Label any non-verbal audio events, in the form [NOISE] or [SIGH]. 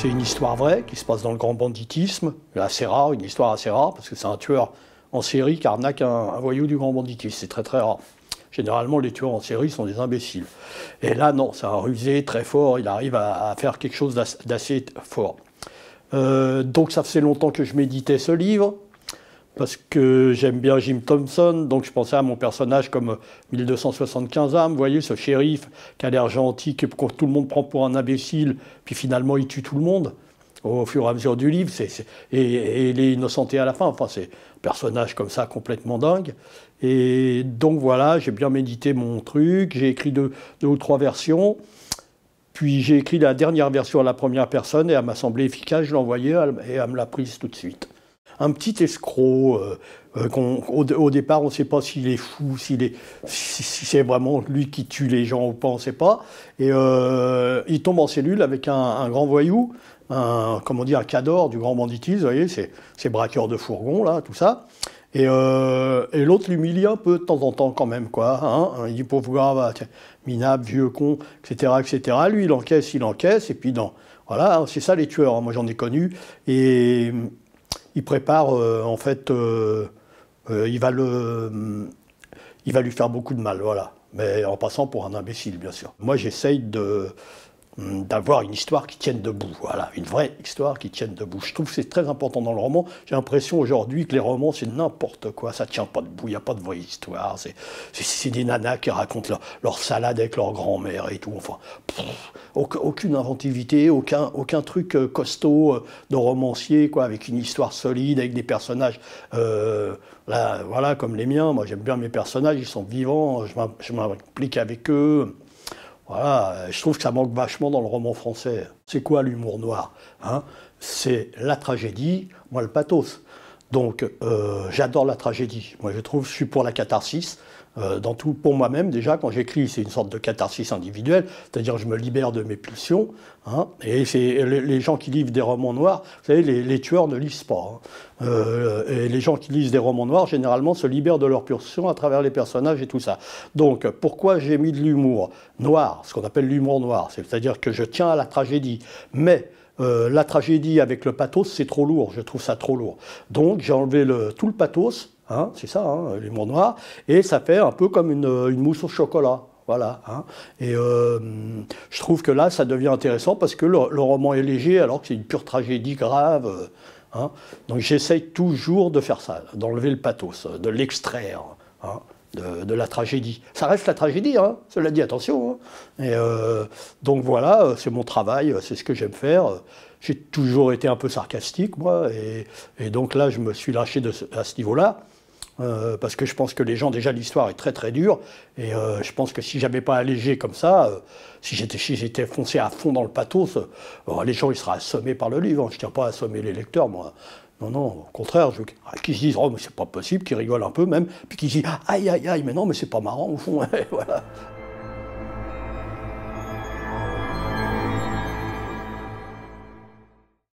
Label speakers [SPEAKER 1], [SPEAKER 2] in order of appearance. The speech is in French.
[SPEAKER 1] C'est une histoire vraie qui se passe dans le grand banditisme, assez rare, une histoire assez rare, parce que c'est un tueur en série qui arnaque un, voyou du grand banditisme. C'est très très rare. Généralement, les tueurs en série sont des imbéciles. Et là, non, c'est un rusé très fort, il arrive à, faire quelque chose d'assez fort. Euh, donc ça faisait longtemps que je méditais ce livre, parce que j'aime bien Jim Thompson, donc je pensais à mon personnage comme 1275 euh, âmes, vous voyez, ce shérif qui a l'air gentil, que tout le monde prend pour un imbécile, puis finalement il tue tout le monde au fur et à mesure du livre, c et, et, il est innocenté à la fin, enfin c'est un personnage comme ça complètement dingue. Et donc voilà, j'ai bien médité mon truc, j'ai écrit deux, deux ou trois versions, puis j'ai écrit la dernière version à la première personne et elle m'a semblé efficace, je l'ai envoyée et elle me l'a prise tout de suite un petit escroc. Euh, euh, au, départ, on ne sait pas s'il est fou, s'il est, si, c'est vraiment lui qui tue les gens ou pas, on ne sait pas. Et euh, il tombe en cellule avec un, grand voyou, un, comment dire, un cador du grand banditisme, vous voyez, ces, braqueurs de fourgons, là, tout ça. Et, l'autre l'humilie un peu de temps en temps quand même, quoi. Hein. il dit pauvre gars, bah, minable, vieux con, etc., etc. Lui, il encaisse, il encaisse, et puis dans... Voilà, hein, c'est ça les tueurs. Hein. Moi, j'en ai connu. Et il prépare, euh, en fait, euh, euh, il, va le, il va lui faire beaucoup de mal, voilà. Mais en passant pour un imbécile, bien sûr. Moi, j'essaye de, euh, d'avoir une histoire qui tienne debout. Voilà, une vraie histoire qui tienne debout. Je trouve que c'est très important dans le roman. J'ai l'impression aujourd'hui que les romans, c'est n'importe quoi. Ça tient pas debout, il n'y a pas de vraie histoire. C'est des nanas qui racontent leur, salade avec leur grand-mère et tout. Enfin, aucune inventivité, aucun, aucun truc euh, costaud euh, de romancier, quoi, avec une histoire solide, avec des personnages. là, voilà, comme les miens. Moi, j'aime bien mes personnages, ils sont vivants, je m'implique avec eux. Voilà, euh, je trouve que ça manque vachement dans le roman français. C'est quoi l'humour noir hein C'est la tragédie, moi le pathos. Donc euh, j'adore la tragédie. Moi je trouve, je suis pour la catharsis. Euh, dans tout, pour moi-même déjà, quand j'écris, c'est une sorte de catharsis individuelle, c'est-à-dire je me libère de mes pulsions. Hein, et c'est les, gens qui livrent des romans noirs, vous savez, les, tueurs ne lisent pas. Hein. Euh, et les gens qui lisent des romans noirs, généralement, se libèrent de leurs pulsions à travers les personnages et tout ça. Donc pourquoi j'ai mis de l'humour noir, ce qu'on appelle l'humour noir, c'est-à-dire que je tiens à la tragédie, mais euh, la tragédie avec le pathos, c'est trop lourd, je trouve ça trop lourd. Donc j'ai enlevé le, tout le pathos, hein, c'est ça, hein, les mots noirs, et ça fait un peu comme une, mousse au chocolat. Voilà. Hein. Et euh, je trouve que là, ça devient intéressant parce que le, roman est léger alors que c'est une pure tragédie grave. Donc j'essaye toujours de faire ça, d'enlever le pathos, de l'extraire de, la tragédie. Ça reste la tragédie, cela dit, attention. Et euh, donc voilà, euh, c'est mon travail, euh, c'est ce que j'aime faire. J'ai toujours été un peu sarcastique, moi, et, donc là, je me suis lâché à ce niveau-là. parce que je pense que les gens, déjà, l'histoire est très très dure. Et je pense que si j'avais pas allégé comme ça, si j'étais si foncé à fond dans le pathos, les gens, ils seraient assommés par le livre. Je tiens pas à assommer les lecteurs, moi. Non, non, au contraire, je... qu'ils ah, se disent, oh, mais c'est pas possible, qu'ils rigolent un peu même, puis qu'ils disent, aïe, aïe, aïe, mais non, mais c'est pas marrant, au fond, [LAUGHS] voilà.